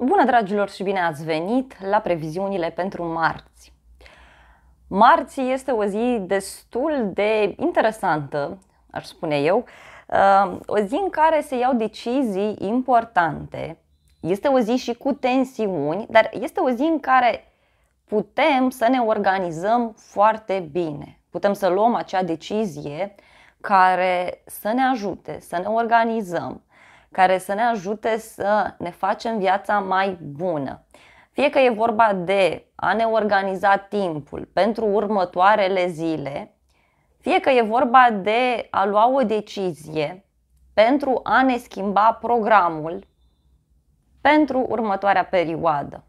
Bună dragilor și bine ați venit la previziunile pentru marți. Marți este o zi destul de interesantă, aș spune eu, uh, o zi în care se iau decizii importante. Este o zi și cu tensiuni, dar este o zi în care putem să ne organizăm foarte bine. Putem să luăm acea decizie care să ne ajute să ne organizăm, care să ne ajute să ne facem viața mai bună. Fie că e vorba de a ne organiza timpul pentru următoarele zile, fie că e vorba de a lua o decizie pentru a ne schimba programul pentru următoarea perioadă.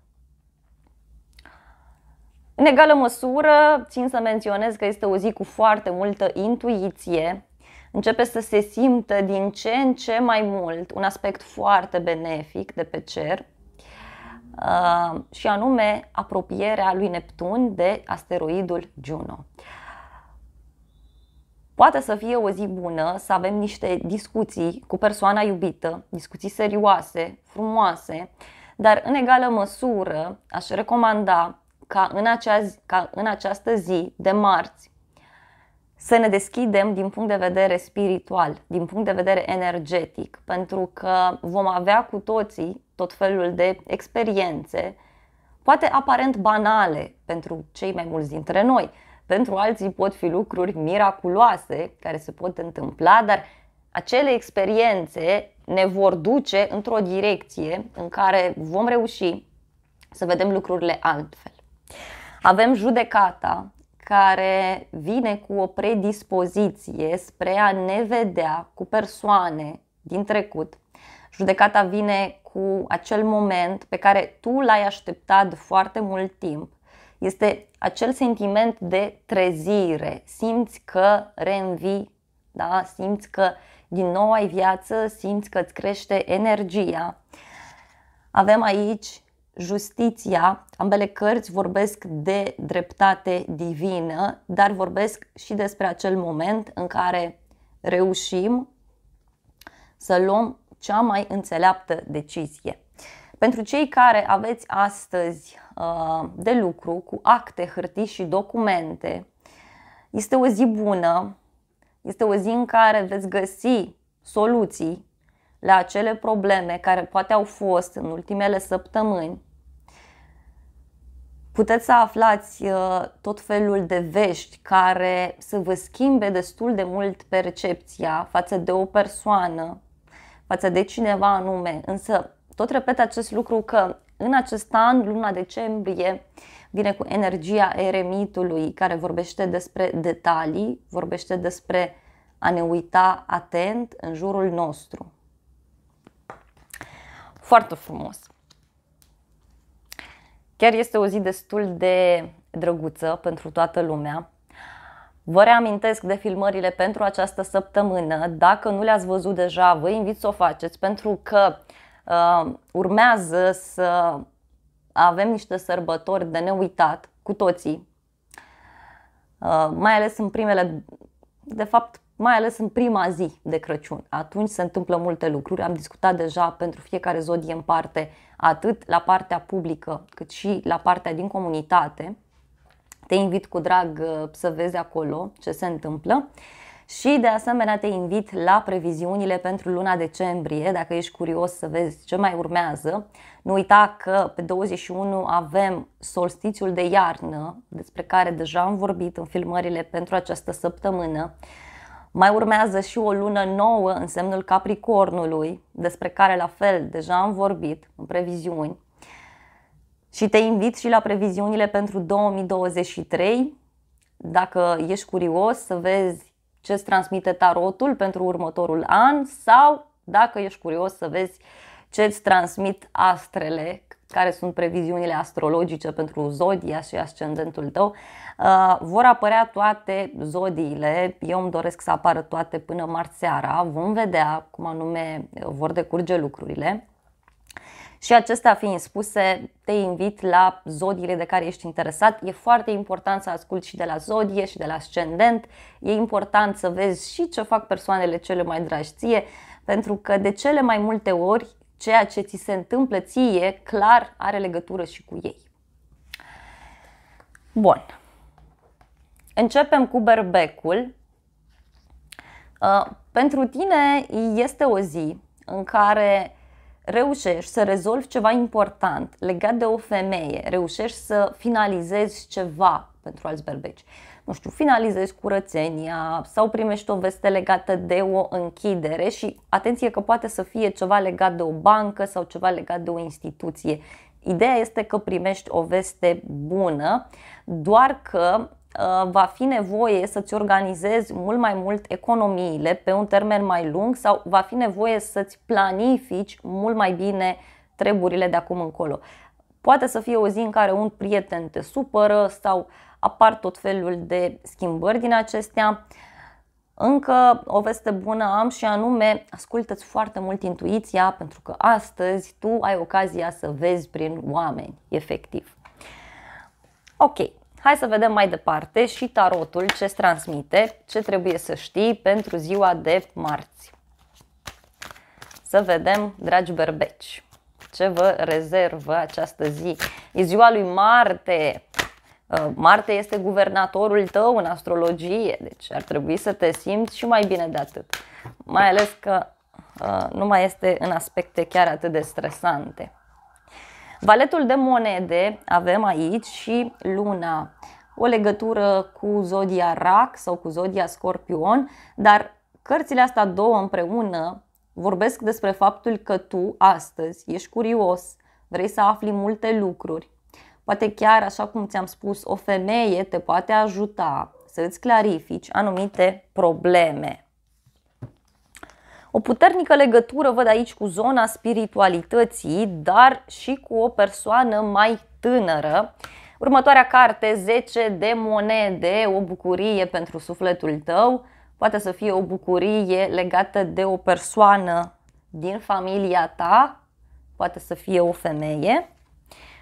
În egală măsură, țin să menționez că este o zi cu foarte multă intuiție, începe să se simtă din ce în ce mai mult un aspect foarte benefic de pe cer, uh, și anume apropierea lui Neptun de asteroidul Juno. Poate să fie o zi bună să avem niște discuții cu persoana iubită, discuții serioase, frumoase, dar în egală măsură aș recomanda ca în, acea zi, ca în această zi de marți să ne deschidem din punct de vedere spiritual, din punct de vedere energetic, pentru că vom avea cu toții tot felul de experiențe, poate aparent banale pentru cei mai mulți dintre noi. Pentru alții pot fi lucruri miraculoase care se pot întâmpla, dar acele experiențe ne vor duce într-o direcție în care vom reuși să vedem lucrurile altfel. Avem judecata care vine cu o predispoziție spre a ne vedea cu persoane din trecut. Judecata vine cu acel moment pe care tu l-ai așteptat foarte mult timp. Este acel sentiment de trezire. Simți că reînvii, da? simți că din nou ai viață, simți că îți crește energia. Avem aici Justiția, ambele cărți vorbesc de dreptate divină, dar vorbesc și despre acel moment în care reușim să luăm cea mai înțeleaptă decizie. Pentru cei care aveți astăzi uh, de lucru cu acte, hârtii și documente, este o zi bună, este o zi în care veți găsi soluții la acele probleme care poate au fost în ultimele săptămâni Puteți să aflați uh, tot felul de vești care să vă schimbe destul de mult percepția față de o persoană, față de cineva anume, însă tot repet acest lucru că în acest an, luna decembrie, vine cu energia eremitului care vorbește despre detalii, vorbește despre a ne uita atent în jurul nostru. Foarte frumos! Chiar este o zi destul de drăguță pentru toată lumea. Vă reamintesc de filmările pentru această săptămână. Dacă nu le-ați văzut deja, vă invit să o faceți pentru că uh, urmează să avem niște sărbători de neuitat cu toții, uh, mai ales în primele, de fapt, mai ales în prima zi de Crăciun. Atunci se întâmplă multe lucruri. Am discutat deja pentru fiecare zodie în parte, atât la partea publică, cât și la partea din comunitate. Te invit cu drag uh, să vezi acolo ce se întâmplă. Și de asemenea te invit la previziunile pentru luna decembrie, dacă ești curios să vezi ce mai urmează. Nu uita că pe 21 avem solstițiul de iarnă, despre care deja am vorbit în filmările pentru această săptămână. Mai urmează și o lună nouă în semnul Capricornului, despre care la fel deja am vorbit în previziuni. Și te invit și la previziunile pentru 2023. Dacă ești curios să vezi ce îți transmite tarotul pentru următorul an sau dacă ești curios să vezi ce îți transmit astrele care sunt previziunile astrologice pentru zodia și ascendentul tău, uh, vor apărea toate zodiile. Eu îmi doresc să apară toate până marți seara. Vom vedea cum anume uh, vor decurge lucrurile. Și acestea fiind spuse, te invit la zodiile de care ești interesat. E foarte important să asculti și de la zodie și de la ascendent. E important să vezi și ce fac persoanele cele mai dragi ție, pentru că de cele mai multe ori ceea ce ți se întâmplă ție clar are legătură și cu ei. Bun. Începem cu berbecul. Uh, pentru tine este o zi în care reușești să rezolvi ceva important legat de o femeie, reușești să finalizezi ceva pentru alți berbeci nu știu, finalizezi curățenia sau primești o veste legată de o închidere și atenție că poate să fie ceva legat de o bancă sau ceva legat de o instituție. Ideea este că primești o veste bună, doar că uh, va fi nevoie să-ți organizezi mult mai mult economiile pe un termen mai lung sau va fi nevoie să-ți planifici mult mai bine treburile de acum încolo. Poate să fie o zi în care un prieten te supără sau uh, apar tot felul de schimbări din acestea. Încă o veste bună am și anume, ascultă-ți foarte mult intuiția pentru că astăzi tu ai ocazia să vezi prin oameni, efectiv. Ok, hai să vedem mai departe și tarotul ce transmite, ce trebuie să știi pentru ziua de marți. Să vedem, dragi berbeci, ce vă rezervă această zi. E ziua lui Marte, Uh, Marte este guvernatorul tău în astrologie, deci ar trebui să te simți și mai bine de atât. Mai ales că uh, nu mai este în aspecte chiar atât de stresante. Valetul de monede avem aici și luna, o legătură cu zodia rac sau cu zodia scorpion, dar cărțile astea două împreună vorbesc despre faptul că tu astăzi ești curios, vrei să afli multe lucruri, Poate chiar, așa cum ți-am spus, o femeie te poate ajuta să îți clarifici anumite probleme. O puternică legătură văd aici cu zona spiritualității, dar și cu o persoană mai tânără. Următoarea carte, 10 de monede, o bucurie pentru sufletul tău, poate să fie o bucurie legată de o persoană din familia ta, poate să fie o femeie.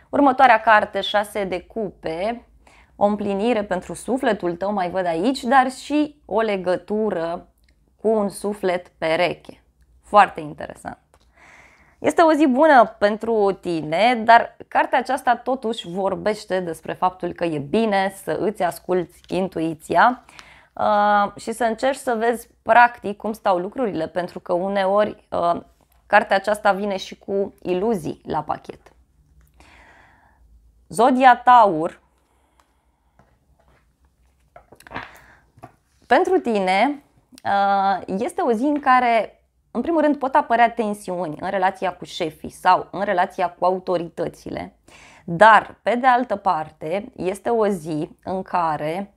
Următoarea carte, 6 de cupe, o împlinire pentru sufletul tău, mai văd aici, dar și o legătură cu un suflet pereche. Foarte interesant. Este o zi bună pentru tine, dar cartea aceasta totuși vorbește despre faptul că e bine să îți asculți intuiția uh, și să încerci să vezi practic cum stau lucrurile, pentru că uneori uh, cartea aceasta vine și cu iluzii la pachet. Zodia Taur, pentru tine uh, este o zi în care, în primul rând, pot apărea tensiuni în relația cu șefii sau în relația cu autoritățile, dar, pe de altă parte, este o zi în care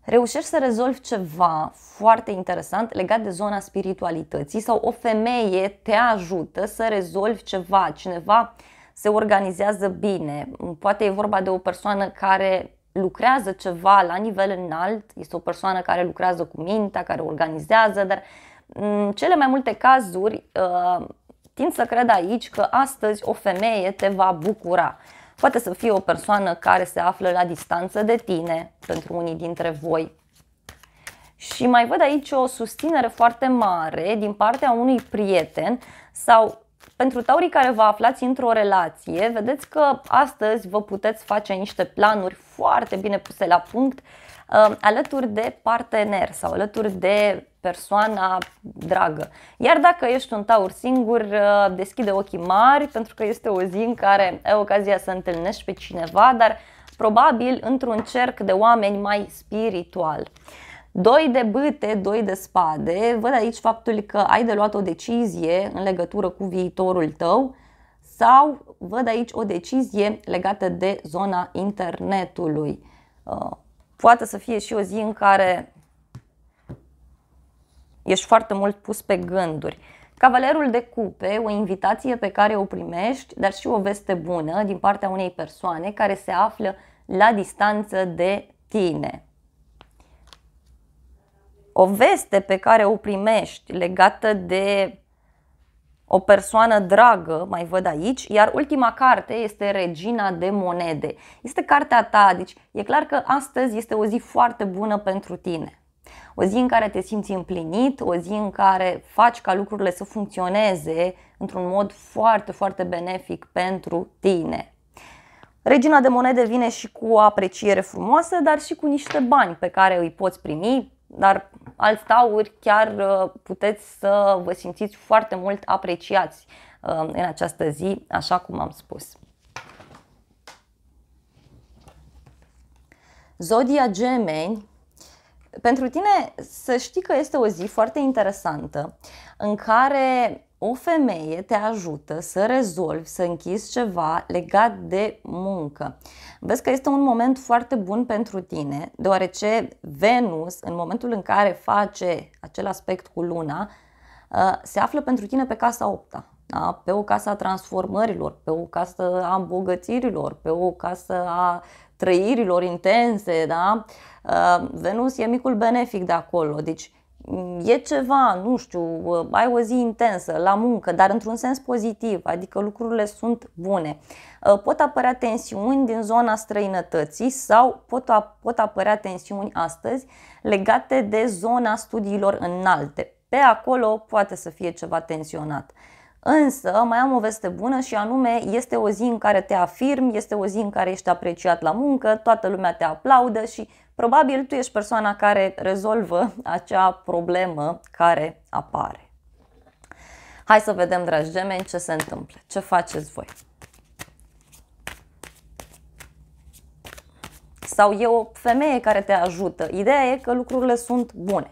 reușești să rezolvi ceva foarte interesant legat de zona spiritualității sau o femeie te ajută să rezolvi ceva, cineva se organizează bine. Poate e vorba de o persoană care lucrează ceva la nivel înalt, este o persoană care lucrează cu mintea, care organizează, dar în mm, cele mai multe cazuri uh, tind să cred aici că astăzi o femeie te va bucura. Poate să fie o persoană care se află la distanță de tine, pentru unii dintre voi. Și mai văd aici o susținere foarte mare din partea unui prieten sau pentru taurii care vă aflați într-o relație, vedeți că astăzi vă puteți face niște planuri foarte bine puse la punct uh, alături de partener sau alături de persoana dragă. Iar dacă ești un taur singur, uh, deschide ochii mari pentru că este o zi în care ai ocazia să întâlnești pe cineva, dar probabil într-un cerc de oameni mai spiritual. Doi de bâte, doi de spade. Văd aici faptul că ai de luat o decizie în legătură cu viitorul tău sau văd aici o decizie legată de zona internetului. Uh, poate să fie și o zi în care ești foarte mult pus pe gânduri. Cavalerul de cupe, o invitație pe care o primești, dar și o veste bună din partea unei persoane care se află la distanță de tine o veste pe care o primești legată de o persoană dragă, mai văd aici, iar ultima carte este Regina de Monede. Este cartea ta, deci e clar că astăzi este o zi foarte bună pentru tine. O zi în care te simți împlinit, o zi în care faci ca lucrurile să funcționeze într-un mod foarte, foarte benefic pentru tine. Regina de monede vine și cu o apreciere frumoasă, dar și cu niște bani pe care îi poți primi dar alți tauri chiar uh, puteți să vă simțiți foarte mult apreciați uh, în această zi, așa cum am spus. Zodia Gemeni, pentru tine să știi că este o zi foarte interesantă în care o femeie te ajută să rezolvi, să închizi ceva legat de muncă. Vezi că este un moment foarte bun pentru tine, deoarece Venus, în momentul în care face acel aspect cu Luna, ă, se află pentru tine pe casa 8 da? pe o casă a transformărilor, pe o casă a îmbogățirilor, pe o casă a trăirilor intense. Da? Ă, Venus e micul benefic de acolo, deci e ceva, nu știu, uh, ai o zi intensă la muncă, dar într-un sens pozitiv, adică lucrurile sunt bune. Uh, pot apărea tensiuni din zona străinătății sau pot, pot apărea tensiuni astăzi legate de zona studiilor înalte. Pe acolo poate să fie ceva tensionat. Însă mai am o veste bună și anume este o zi în care te afirm, este o zi în care ești apreciat la muncă, toată lumea te aplaudă și probabil tu ești persoana care rezolvă acea problemă care apare. Hai să vedem, dragi gemeni, ce se întâmplă, ce faceți voi. Sau e o femeie care te ajută. Ideea e că lucrurile sunt bune.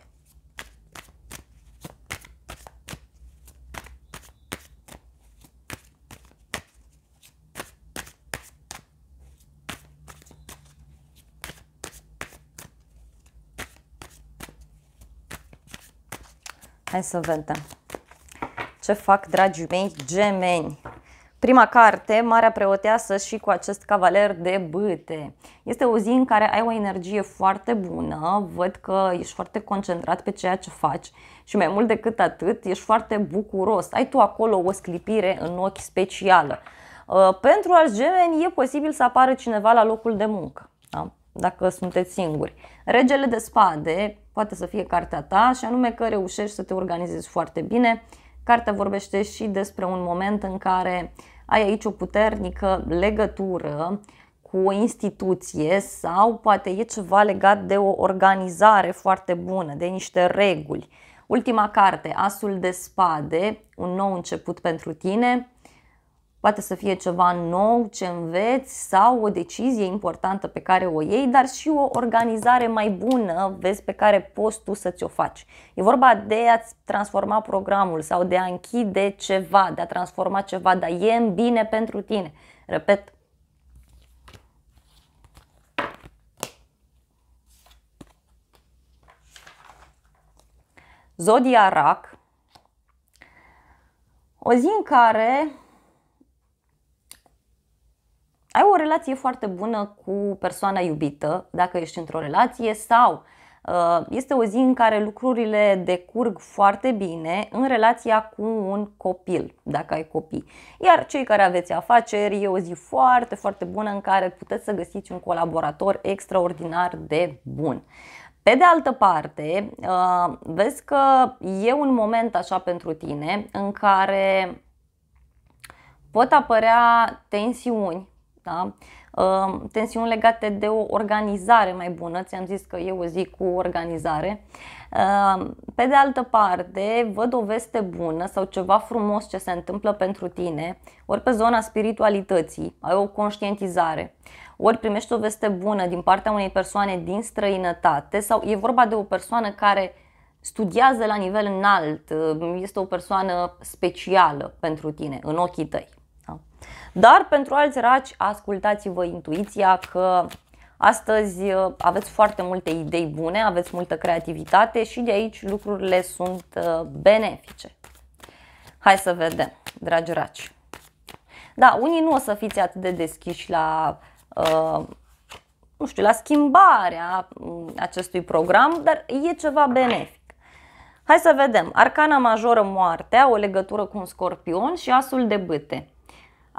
Hai să vedem. Ce fac, dragii mei, gemeni? Prima carte, Marea Preoteasă și cu acest cavaler de bâte. Este o zi în care ai o energie foarte bună, văd că ești foarte concentrat pe ceea ce faci și mai mult decât atât, ești foarte bucuros. Ai tu acolo o sclipire în ochi specială. Uh, pentru alți gemeni e posibil să apară cineva la locul de muncă, da? dacă sunteți singuri. Regele de spade, poate să fie cartea ta, și anume că reușești să te organizezi foarte bine. Cartea vorbește și despre un moment în care ai aici o puternică legătură cu o instituție sau poate e ceva legat de o organizare foarte bună, de niște reguli. Ultima carte, Asul de spade, un nou început pentru tine, Poate să fie ceva nou ce înveți sau o decizie importantă pe care o iei, dar și o organizare mai bună, vezi, pe care poți tu să ți-o faci. E vorba de a-ți transforma programul sau de a închide ceva, de a transforma ceva, dar e în bine pentru tine. Repet, Zodia Rac, o zi în care ai o relație foarte bună cu persoana iubită, dacă ești într-o relație, sau uh, este o zi în care lucrurile decurg foarte bine în relația cu un copil, dacă ai copii. Iar cei care aveți afaceri, e o zi foarte, foarte bună în care puteți să găsiți un colaborator extraordinar de bun. Pe de altă parte, uh, vezi că e un moment așa pentru tine în care pot apărea tensiuni da? Ehm, tensiuni legate de o organizare mai bună, ți-am zis că eu zic cu organizare. Ehm, pe de altă parte, văd o veste bună sau ceva frumos ce se întâmplă pentru tine, ori pe zona spiritualității, ai o conștientizare, ori primești o veste bună din partea unei persoane din străinătate sau e vorba de o persoană care studiază la nivel înalt, ehm, este o persoană specială pentru tine, în ochii tăi. Dar pentru alți raci, ascultați-vă intuiția că astăzi uh, aveți foarte multe idei bune, aveți multă creativitate și de aici lucrurile sunt uh, benefice. Hai să vedem, dragi raci. Da, unii nu o să fiți atât de deschiși la, uh, nu știu, la schimbarea mm, acestui program, dar e ceva benefic. Hai să vedem. Arcana majoră moartea, o legătură cu un scorpion și asul de bâte.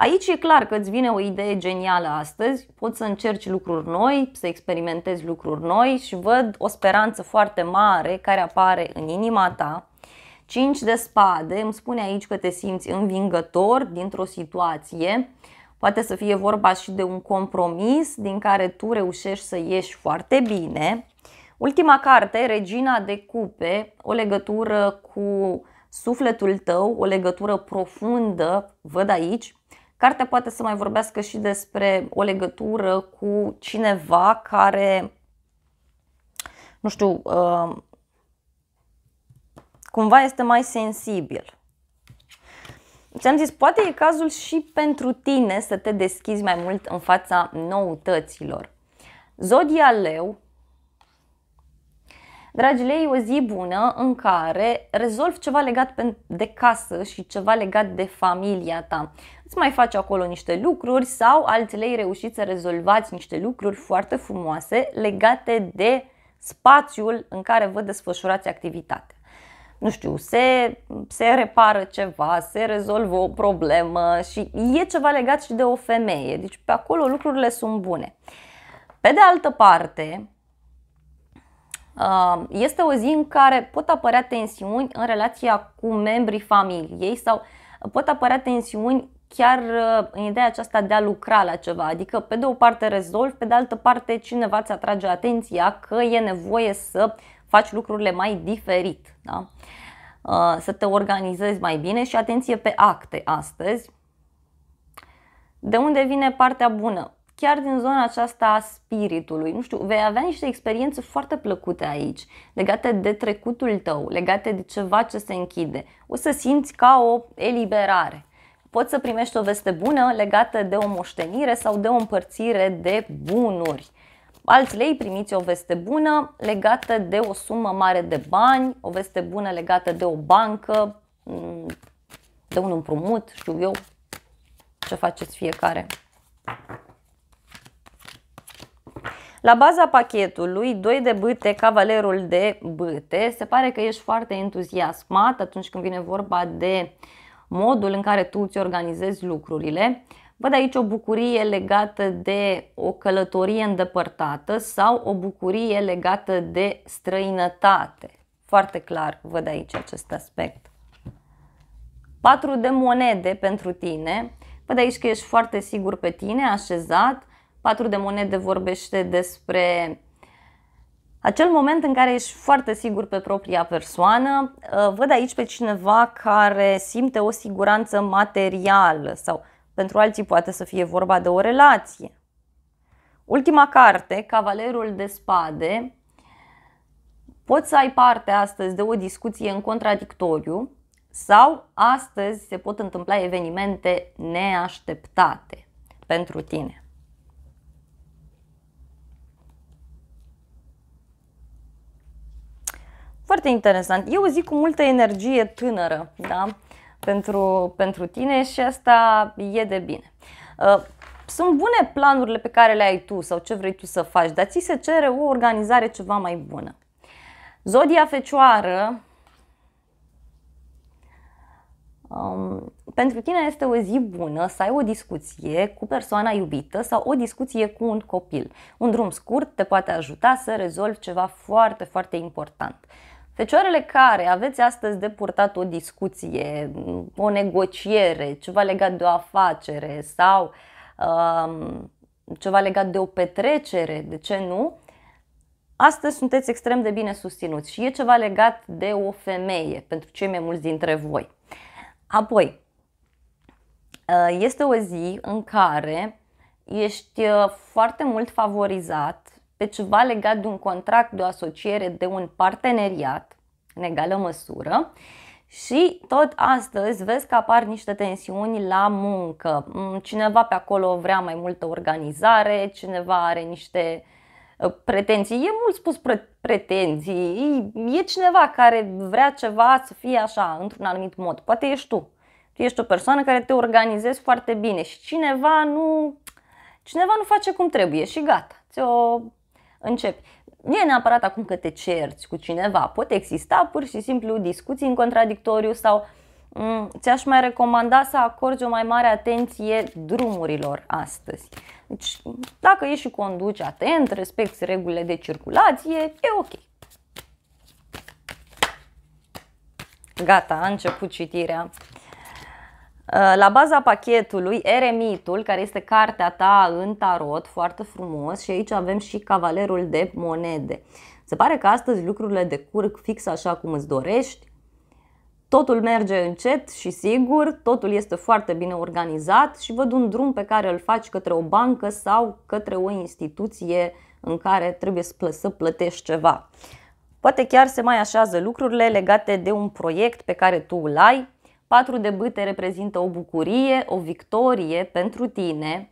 Aici e clar că îți vine o idee genială astăzi, poți să încerci lucruri noi, să experimentezi lucruri noi și văd o speranță foarte mare care apare în inima ta. 5 de spade îmi spune aici că te simți învingător dintr-o situație, poate să fie vorba și de un compromis din care tu reușești să ieși foarte bine. Ultima carte, Regina de Cupe, o legătură cu sufletul tău, o legătură profundă, văd aici, Cartea poate să mai vorbească și despre o legătură cu cineva care, nu știu, uh, cumva este mai sensibil. Ți-am zis, poate e cazul și pentru tine să te deschizi mai mult în fața noutăților. Zodia Leu, Dragi lei, o zi bună în care rezolvi ceva legat de casă și ceva legat de familia ta îți mai faci acolo niște lucruri sau alții reușiți să rezolvați niște lucruri foarte frumoase legate de spațiul în care vă desfășurați activitatea. Nu știu, se, se repară ceva, se rezolvă o problemă și e ceva legat și de o femeie. Deci pe acolo lucrurile sunt bune. Pe de altă parte, uh, este o zi în care pot apărea tensiuni în relația cu membrii familiei sau pot apărea tensiuni chiar uh, în ideea aceasta de a lucra la ceva, adică pe de o parte rezolvi, pe de altă parte cineva ți atrage atenția că e nevoie să faci lucrurile mai diferit, da? Uh, să te organizezi mai bine și atenție pe acte astăzi. De unde vine partea bună? Chiar din zona aceasta a spiritului, nu știu, vei avea niște experiențe foarte plăcute aici, legate de trecutul tău, legate de ceva ce se închide. O să simți ca o eliberare poți să primești o veste bună legată de o moștenire sau de o împărțire de bunuri. Alți lei primiți o veste bună legată de o sumă mare de bani, o veste bună legată de o bancă, mm, de un împrumut, știu eu ce faceți fiecare. La baza pachetului, 2 de bâte, cavalerul de bâte, se pare că ești foarte entuziasmat atunci când vine vorba de uh, modul în care tu îți organizezi lucrurile. Văd aici o bucurie legată de o călătorie îndepărtată sau o bucurie legată de străinătate. Foarte clar văd aici acest aspect. 4 de monede pentru tine. Văd aici că ești foarte sigur pe tine, așezat. 4 de monede vorbește despre acel moment în care ești foarte sigur pe propria persoană, uh, văd aici pe cineva care simte o siguranță materială sau pentru alții poate să fie vorba de o relație. Ultima carte, Cavalerul de Spade, poți să ai parte astăzi de o discuție în contradictoriu sau astăzi se pot întâmpla evenimente neașteptate pentru tine. Foarte interesant. Eu zic cu multă energie tânără, da? Pentru, pentru tine și asta e de bine. Uh, sunt bune planurile pe care le ai tu sau ce vrei tu să faci, dar ți se cere o organizare ceva mai bună. Zodia Fecioară, Um, pentru tine este o zi bună să ai o discuție cu persoana iubită sau o discuție cu un copil. Un drum scurt te poate ajuta să rezolvi ceva foarte, foarte important. Fecioarele care aveți astăzi de purtat o discuție, o negociere, ceva legat de o afacere sau um, ceva legat de o petrecere, de ce nu, astăzi sunteți extrem de bine susținuți și e ceva legat de o femeie pentru cei mai mulți dintre voi. Apoi, uh, este o zi în care ești uh, foarte mult favorizat pe ceva legat de un contract, de o asociere, de un parteneriat, în egală măsură. Și tot astăzi vezi că apar niște tensiuni la muncă. Mm, cineva pe acolo vrea mai multă organizare, cineva are niște ă, pretenții. E mult spus pre- pretenții. E cineva care vrea ceva să fie așa, într-un anumit mod. Poate ești tu. Tu ești o persoană care te organizezi foarte bine și cineva nu cineva nu face cum trebuie și gata. Ți-o începi. Nu e neapărat acum că te cerți cu cineva, pot exista pur și simplu discuții în contradictoriu sau m- mm, ți-aș mai recomanda să acorzi o mai mare atenție drumurilor astăzi. Deci, dacă ești și conduci atent, respecti regulile de circulație, e ok. Gata, a început citirea. Uh, la baza pachetului, Eremitul, care este cartea ta în tarot, foarte frumos, și aici avem și Cavalerul de Monede. Se pare că astăzi lucrurile decurg fix așa cum îți dorești, Totul merge încet și sigur, totul este foarte bine organizat și văd un drum pe care îl faci către o bancă sau către o instituție în care trebuie să plătești ceva. Poate chiar se mai așează lucrurile legate de un proiect pe care tu îl ai, Patru de bâte reprezintă o bucurie, o victorie pentru tine.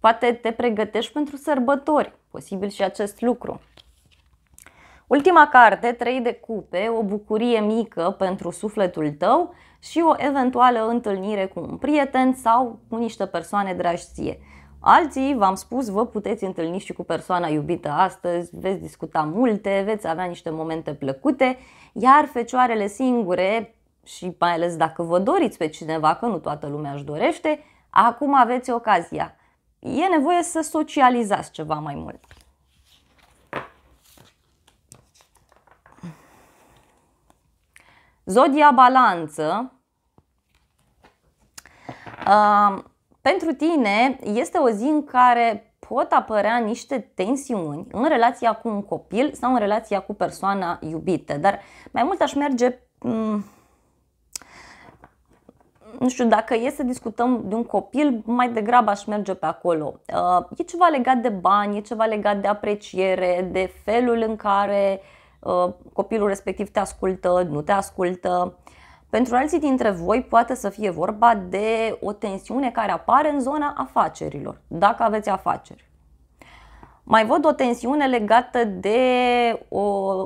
Poate te pregătești pentru sărbători, posibil și acest lucru. Ultima carte, 3 de cupe, o bucurie mică pentru sufletul tău și o eventuală întâlnire cu un prieten sau cu niște persoane dragi ție. Alții, v-am spus, vă puteți întâlni și cu persoana iubită astăzi, veți discuta multe, veți avea niște momente plăcute, iar fecioarele singure și mai ales dacă vă doriți pe cineva, că nu toată lumea își dorește, acum aveți ocazia. E nevoie să socializați ceva mai mult. Zodia balanță. Uh, pentru tine este o zi în care pot apărea niște tensiuni în relația cu un copil sau în relația cu persoana iubită, dar mai mult aș merge mm, nu știu, dacă e să discutăm de un copil, mai degrabă aș merge pe acolo. Uh, e ceva legat de bani, e ceva legat de apreciere, de felul în care uh, copilul respectiv te ascultă, nu te ascultă. Pentru alții dintre voi poate să fie vorba de o tensiune care apare în zona afacerilor, dacă aveți afaceri. Mai văd o tensiune legată de, o,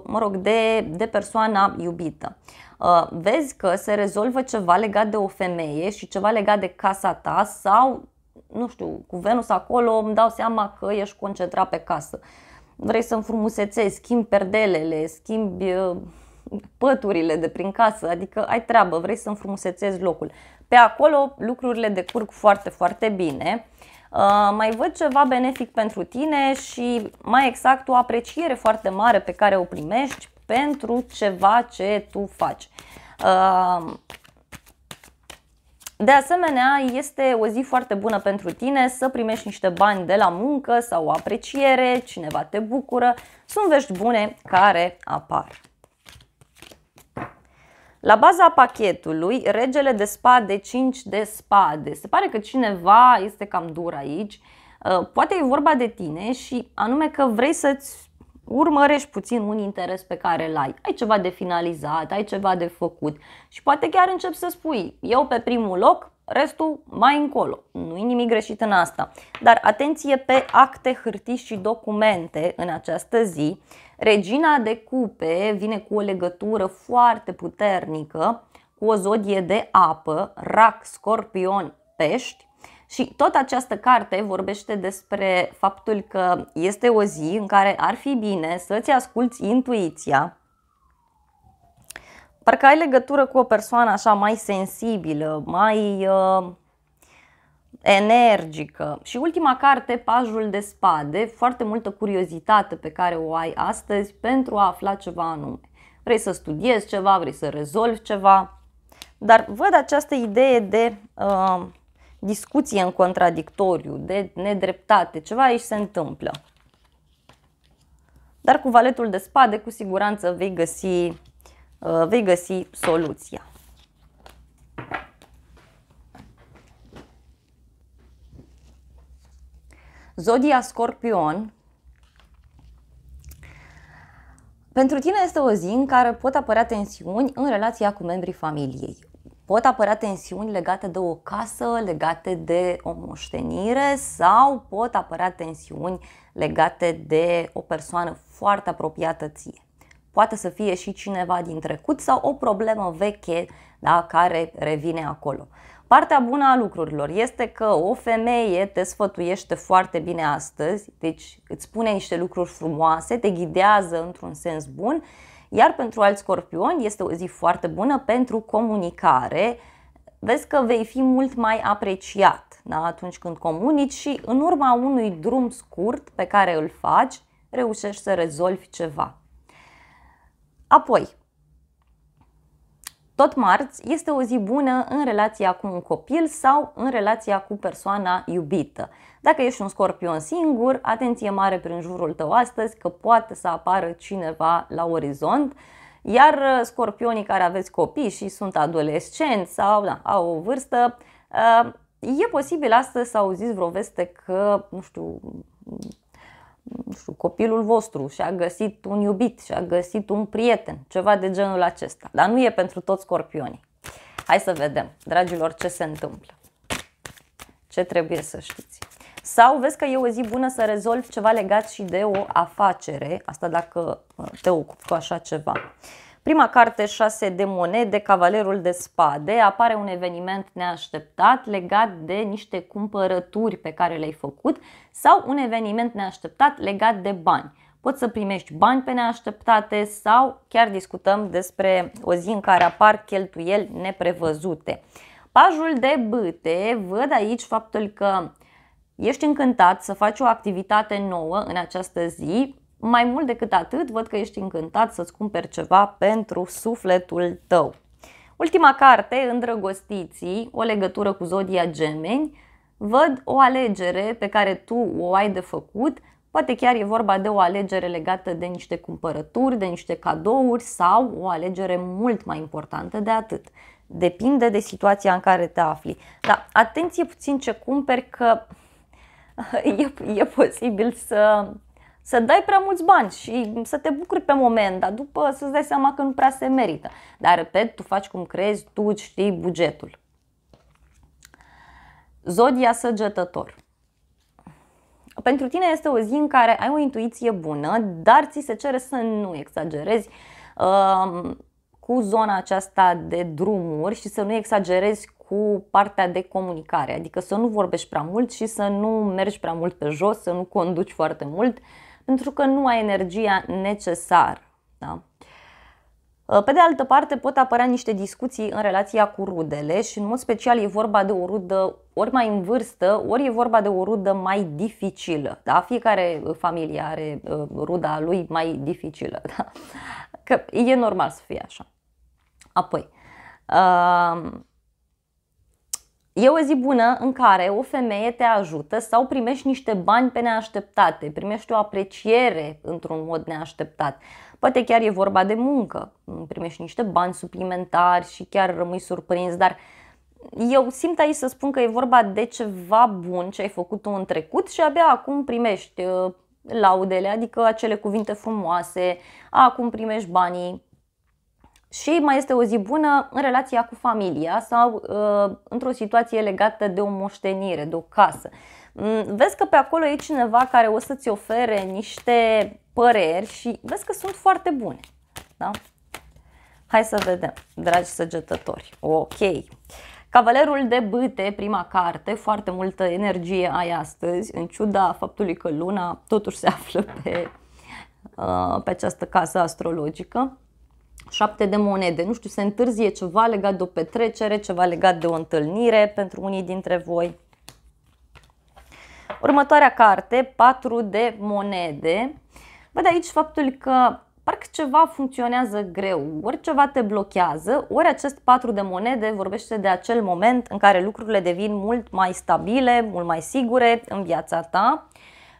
mă rog, de, de persoana iubită. Uh, vezi că se rezolvă ceva legat de o femeie și ceva legat de casa ta sau, nu știu, cu Venus acolo îmi dau seama că ești concentrat pe casă. Vrei să înfrumusețezi, schimbi perdelele, schimbi uh, păturile de prin casă, adică ai treabă, vrei să înfrumusețezi locul. Pe acolo lucrurile decurg foarte, foarte bine. Uh, mai văd ceva benefic pentru tine și mai exact o apreciere foarte mare pe care o primești pentru ceva ce tu faci. Uh, de asemenea, este o zi foarte bună pentru tine să primești niște bani de la muncă sau o apreciere, cineva te bucură, sunt vești bune care apar. La baza pachetului, regele de spade, 5 de spade. Se pare că cineva este cam dur aici. Uh, poate e vorba de tine și anume că vrei să-ți urmărești puțin un interes pe care îl ai. Ai ceva de finalizat, ai ceva de făcut și poate chiar începi să spui, eu pe primul loc, restul mai încolo. Nu e nimic greșit în asta. Dar atenție pe acte, hârtii și documente în această zi. Regina de cupe vine cu o legătură foarte puternică cu o zodie de apă, rac, scorpion, pești. Și tot această carte vorbește despre faptul că este o zi în care ar fi bine să-ți asculți intuiția, parcă ai legătură cu o persoană așa mai sensibilă, mai uh, energică. Și ultima carte, Pajul de spade, foarte multă curiozitate pe care o ai astăzi pentru a afla ceva anume. Vrei să studiezi ceva, vrei să rezolvi ceva, dar văd această idee de uh, discuție în contradictoriu, de nedreptate, ceva aici se întâmplă. Dar cu valetul de spade, cu siguranță vei găsi Uh, vei găsi soluția. Zodia Scorpion Pentru tine este o zi în care pot apărea tensiuni în relația cu membrii familiei. Pot apărea tensiuni legate de o casă, legate de o moștenire sau pot apărea tensiuni legate de o persoană foarte apropiată ție poate să fie și cineva din trecut sau o problemă veche da, care revine acolo. Partea bună a lucrurilor este că o femeie te sfătuiește foarte bine astăzi, deci îți spune niște lucruri frumoase, te ghidează într-un sens bun, iar pentru alți scorpioni este o zi foarte bună pentru comunicare. Vezi că vei fi mult mai apreciat da, atunci când comunici și în urma unui drum scurt pe care îl faci, reușești să rezolvi ceva. Apoi, tot marți este o zi bună în relația cu un copil sau în relația cu persoana iubită. Dacă ești un scorpion singur, atenție mare prin jurul tău astăzi că poate să apară cineva la orizont. Iar uh, scorpionii care aveți copii și sunt adolescenți sau da, au o vârstă, uh, e posibil astăzi să auziți vreo veste că, nu știu, nu știu, copilul vostru și-a găsit un iubit, și-a găsit un prieten, ceva de genul acesta. Dar nu e pentru toți scorpionii. Hai să vedem, dragilor, ce se întâmplă. Ce trebuie să știți. Sau vezi că e o zi bună să rezolvi ceva legat și de o afacere, asta dacă te ocupi cu așa ceva. Prima carte, 6 de monede, Cavalerul de spade, apare un eveniment neașteptat legat de niște cumpărături pe care le-ai făcut sau un eveniment neașteptat legat de bani. Poți să primești bani pe neașteptate sau chiar discutăm despre o zi în care apar cheltuieli neprevăzute. Pajul de bâte, văd aici faptul că ești încântat să faci o activitate nouă în această zi, mai mult decât atât, văd că ești încântat să-ți cumperi ceva pentru sufletul tău. Ultima carte, Îndrăgostiții, o legătură cu zodia gemeni, văd o alegere pe care tu o ai de făcut, poate chiar e vorba de o alegere legată de niște cumpărături, de niște cadouri sau o alegere mult mai importantă de atât. Depinde de situația în care te afli. Dar atenție puțin ce cumperi că e, e posibil să să dai prea mulți bani și să te bucuri pe moment, dar după să-ți dai seama că nu prea se merită. Dar, repet, tu faci cum crezi, tu știi bugetul. Zodia săgetător. Pentru tine este o zi în care ai o intuiție bună, dar ți se cere să nu exagerezi uh, cu zona aceasta de drumuri și să nu exagerezi cu partea de comunicare, adică să nu vorbești prea mult și să nu mergi prea mult pe jos, să nu conduci foarte mult. Uh, pentru că nu ai energia necesară. Da? Ă, pe de altă parte, pot apărea niște discuții în relația cu rudele și în mod special e vorba de o rudă ori mai în vârstă, ori e vorba de o rudă mai dificilă. Da? Fiecare familie are ă, ruda lui mai dificilă. Da? Că e normal să fie așa. Apoi, uh, E o zi bună în care o femeie te ajută sau primești niște bani pe neașteptate, primești o apreciere într-un mod neașteptat. Poate chiar e vorba de muncă, primești niște bani suplimentari și chiar rămâi surprins, dar eu simt aici să spun că e vorba de ceva bun ce ai făcut tu în trecut și abia acum primești uh, laudele, adică acele cuvinte frumoase, acum primești banii și mai este o zi bună în relația cu familia sau uh, într-o situație legată de o moștenire, de o casă. Mm, vezi că pe acolo e cineva care o să-ți ofere niște păreri și vezi că sunt foarte bune. Da? Hai să vedem, dragi săgetători. Ok. Cavalerul de bâte, prima carte, foarte multă energie ai astăzi, în ciuda faptului că luna totuși se află pe, uh, pe această casă astrologică șapte de monede, nu știu, se întârzie ceva legat de o petrecere, ceva legat de o întâlnire pentru unii dintre voi. Următoarea carte, patru de monede. Văd aici faptul că parcă ceva funcționează greu, ori ceva te blochează, ori acest patru de monede vorbește de acel moment în care lucrurile devin mult mai stabile, mult mai sigure în viața ta.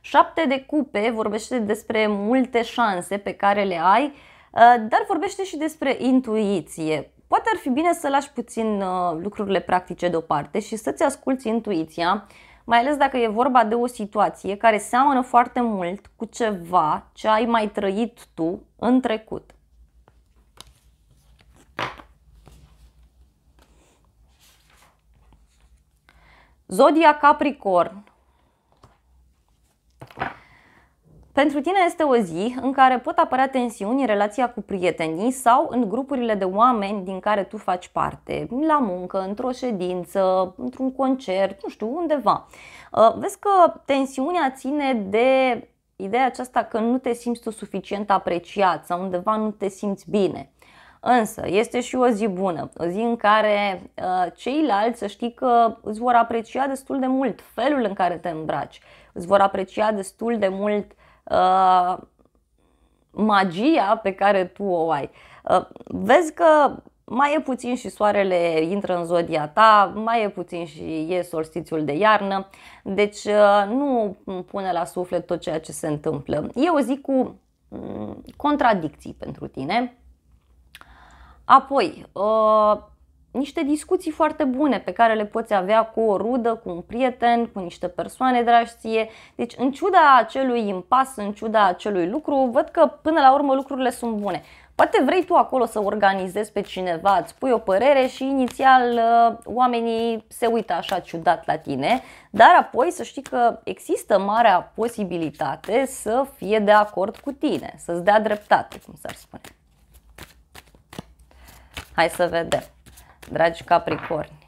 7 de cupe vorbește despre multe șanse pe care le ai Uh, dar vorbește și despre intuiție. Poate ar fi bine să lași puțin uh, lucrurile practice deoparte și să-ți asculți intuiția, mai ales dacă e vorba de o situație care seamănă foarte mult cu ceva ce ai mai trăit tu în trecut. Zodia Capricorn pentru tine este o zi în care pot apărea tensiuni în relația cu prietenii sau în grupurile de oameni din care tu faci parte, la muncă, într-o ședință, într-un concert, nu știu, undeva. Uh, vezi că tensiunea ține de ideea aceasta că nu te simți tu suficient apreciat sau undeva nu te simți bine. Însă, este și o zi bună, o zi în care uh, ceilalți să știi că îți vor aprecia destul de mult felul în care te îmbraci, îți vor aprecia destul de mult Uh, magia pe care tu o ai. Uh, vezi că mai e puțin și soarele intră în zodia ta, mai e puțin și e solstițiul de iarnă, deci uh, nu pune la suflet tot ceea ce se întâmplă. Eu zic cu mm, contradicții pentru tine. Apoi, niște discuții foarte bune pe care le poți avea cu o rudă, cu un prieten, cu niște persoane dragi ție. Deci în ciuda acelui impas, în ciuda acelui lucru, văd că până la urmă lucrurile sunt bune. Poate vrei tu acolo să organizezi pe cineva, îți pui o părere și inițial uh, oamenii se uită așa ciudat la tine, dar apoi să știi că există marea posibilitate să fie de acord cu tine, să-ți dea dreptate, cum s-ar spune. Hai să vedem dragi capricorni.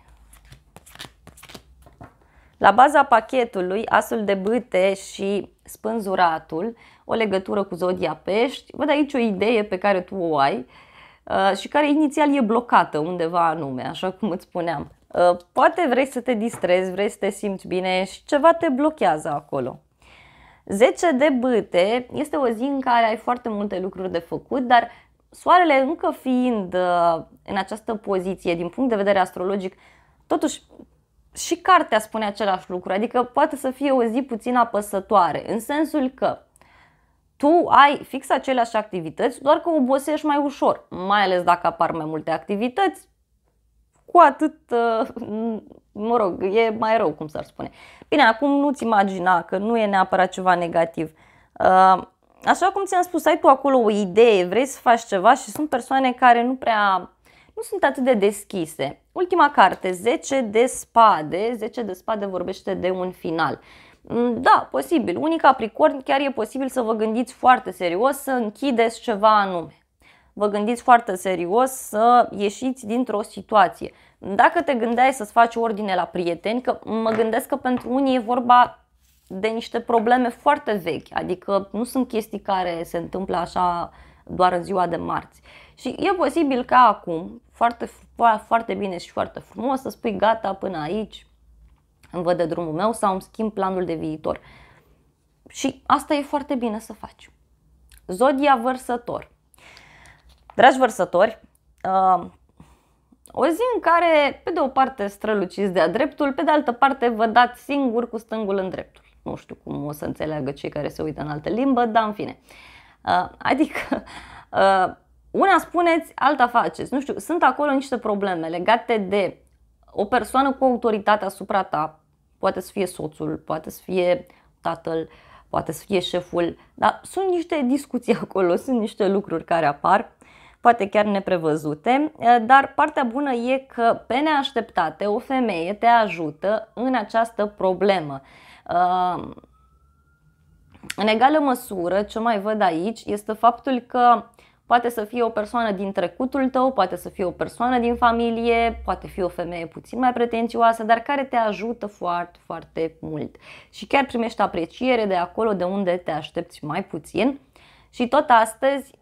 La baza pachetului, asul de bâte și spânzuratul, o legătură cu zodia pești, văd aici o idee pe care tu o ai uh, și care inițial e blocată undeva anume, așa cum îți spuneam. Uh, poate vrei să te distrezi, vrei să te simți bine și ceva te blochează acolo. 10 de bâte este o zi în care ai foarte multe lucruri de făcut, dar Soarele încă fiind uh, în această poziție din punct de vedere astrologic, totuși și cartea spune același lucru, adică poate să fie o zi puțin apăsătoare, în sensul că tu ai fix aceleași activități, doar că obosești mai ușor, mai ales dacă apar mai multe activități, cu atât, uh, mă rog, e mai rău, cum s-ar spune. Bine, acum nu-ți imagina că nu e neapărat ceva negativ. Uh, așa cum ți-am spus, ai tu acolo o idee, vrei să faci ceva și sunt persoane care nu prea nu sunt atât de deschise. Ultima carte, 10 de spade, 10 de spade vorbește de un final. Mm, da, posibil. Unii capricorni chiar e posibil să vă gândiți foarte serios să închideți ceva anume. Vă gândiți foarte serios să ieșiți dintr-o situație. Dacă te gândeai să-ți faci ordine la prieteni, că mă gândesc că pentru unii e vorba de niște probleme foarte vechi, adică nu sunt chestii care se întâmplă așa doar în ziua de marți. Și e posibil ca acum, foarte, foarte bine și foarte frumos, să spui gata până aici, îmi văd de drumul meu sau îmi schimb planul de viitor. Și asta e foarte bine să faci. Zodia vărsător. Dragi vărsători, uh, o zi în care, pe de o parte, străluciți de-a dreptul, pe de altă parte, vă dați singur cu stângul în dreptul nu știu cum o să înțeleagă cei care se uită în altă limbă, dar în fine. Uh, adică, uh, una spuneți, alta faceți. Nu știu, sunt acolo niște probleme legate de o persoană cu autoritate asupra ta, poate să fie soțul, poate să fie tatăl, poate să fie șeful, dar sunt niște discuții acolo, sunt niște lucruri care apar, poate chiar neprevăzute, uh, dar partea bună e că pe neașteptate o femeie te ajută în această problemă. Ehm, în egală măsură, ce mai văd aici este faptul că poate să fie o persoană din trecutul tău, poate să fie o persoană din familie, poate fi o femeie puțin mai pretențioasă, dar care te ajută foarte, foarte mult. Și chiar primești apreciere de acolo de unde te aștepți mai puțin. Și tot astăzi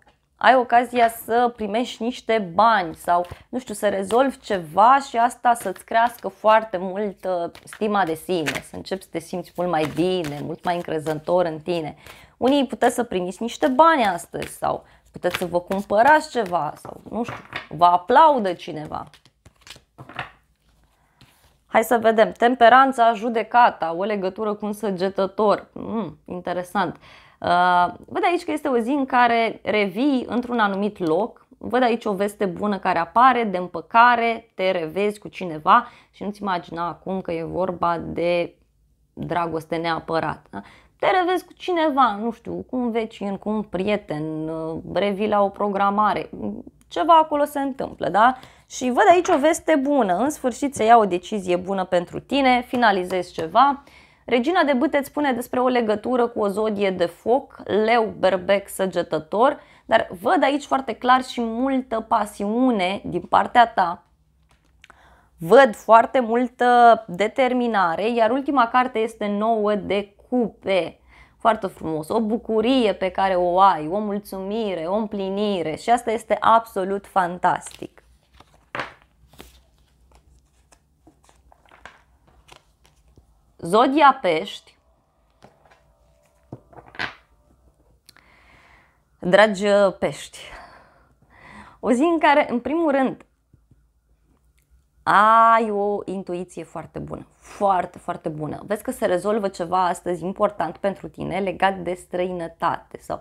ai ocazia să primești niște bani sau, nu știu, să rezolvi ceva și asta să-ți crească foarte mult uh, stima de sine, să începi să te simți mult mai bine, mult mai încrezător în tine. Unii puteți să primiți niște bani astăzi sau puteți să vă cumpărați ceva sau, nu știu, vă aplaudă cineva. Hai să vedem. Temperanța, judecata, o legătură cu un săgetător. Mm, interesant. Uh, Uh, văd aici că este o zi în care revii într-un anumit loc, văd aici o veste bună care apare, de împăcare, te revezi cu cineva și nu-ți imagina acum că e vorba de dragoste neapărat. Da? Te revezi cu cineva, nu știu, cu un vecin, cu un prieten, brevi uh, la o programare, ceva acolo se întâmplă, da? Și văd aici o veste bună, în sfârșit se ia o decizie bună pentru tine, finalizezi ceva, uh, Regina de Bâteț spune despre o legătură cu o zodie de foc, leu, berbec, săgetător, dar văd aici foarte clar și multă pasiune din partea ta. Văd foarte multă determinare, iar ultima carte este nouă de cupe. Foarte frumos, o bucurie pe care o ai, o mulțumire, o împlinire și asta este absolut fantastic. Zodia Pești. Dragi pești, o zi în care, în primul rând, ai o intuiție foarte bună, foarte, foarte bună. Vezi că se rezolvă ceva astăzi important pentru tine legat de străinătate sau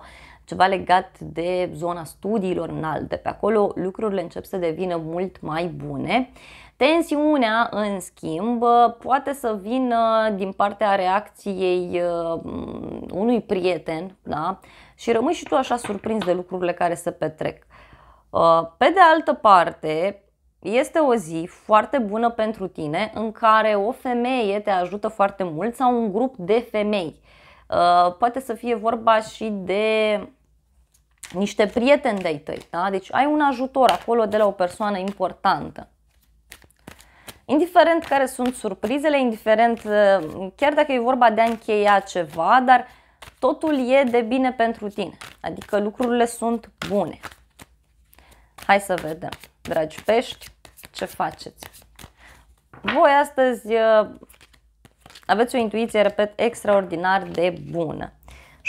ceva legat de zona studiilor înalte. Pe acolo lucrurile încep să devină mult mai bune. Tensiunea, în schimb, poate să vină din partea reacției uh, unui prieten da? și rămâi și tu așa surprins de lucrurile care se petrec. Uh, pe de altă parte, este o zi foarte bună pentru tine în care o femeie te ajută foarte mult sau un grup de femei. Uh, poate să fie vorba și de niște prieteni de-ai tăi, da? Deci ai un ajutor acolo de la o persoană importantă. Indiferent care sunt surprizele, indiferent uh, chiar dacă e vorba de a încheia ceva, dar totul e de bine pentru tine. Adică lucrurile sunt bune. Hai să vedem, dragi pești, ce faceți. Voi astăzi uh, aveți o intuiție, repet, extraordinar de bună.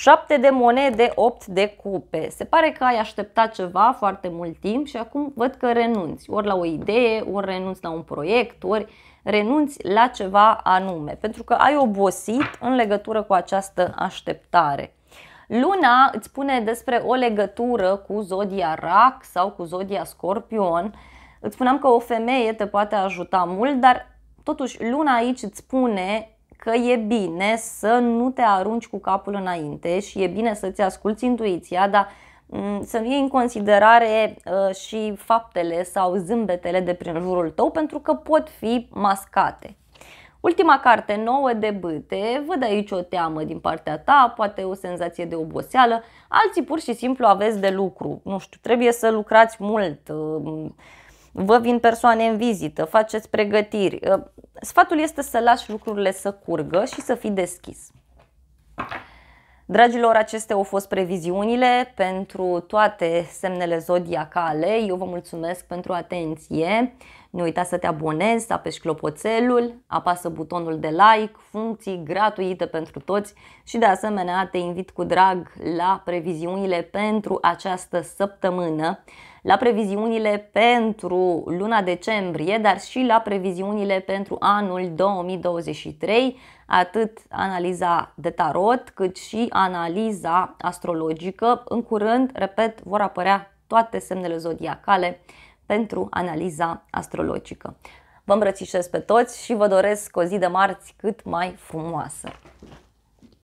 7 de monede, 8 de cupe. Se pare că ai așteptat ceva foarte mult timp și acum văd că renunți ori la o idee, ori renunți la un proiect, ori renunți la ceva anume, pentru că ai obosit în legătură cu această așteptare. Luna îți spune despre o legătură cu zodia rac sau cu zodia scorpion. Îți spuneam că o femeie te poate ajuta mult, dar totuși luna aici îți spune că e bine să nu te arunci cu capul înainte și e bine să-ți asculți intuiția, dar mm, să nu iei în considerare ă, și faptele sau zâmbetele de prin jurul tău pentru că pot fi mascate. Ultima carte nouă de bâte, văd aici o teamă din partea ta, poate o senzație de oboseală, alții pur și simplu aveți de lucru, nu știu, trebuie să lucrați mult, ă, vă vin persoane în vizită, faceți pregătiri. Uh, sfatul este să lași lucrurile să curgă și să fii deschis. Dragilor, acestea au fost previziunile pentru toate semnele zodiacale. Eu vă mulțumesc pentru atenție. Nu uita să te abonezi, să apeși clopoțelul, apasă butonul de like, funcții gratuite pentru toți și de asemenea te invit cu drag la previziunile pentru această săptămână la previziunile pentru luna decembrie, dar și la previziunile pentru anul 2023, atât analiza de tarot, cât și analiza astrologică. În curând, repet, vor apărea toate semnele zodiacale pentru analiza astrologică. Vă îmbrățișez pe toți și vă doresc o zi de marți cât mai frumoasă!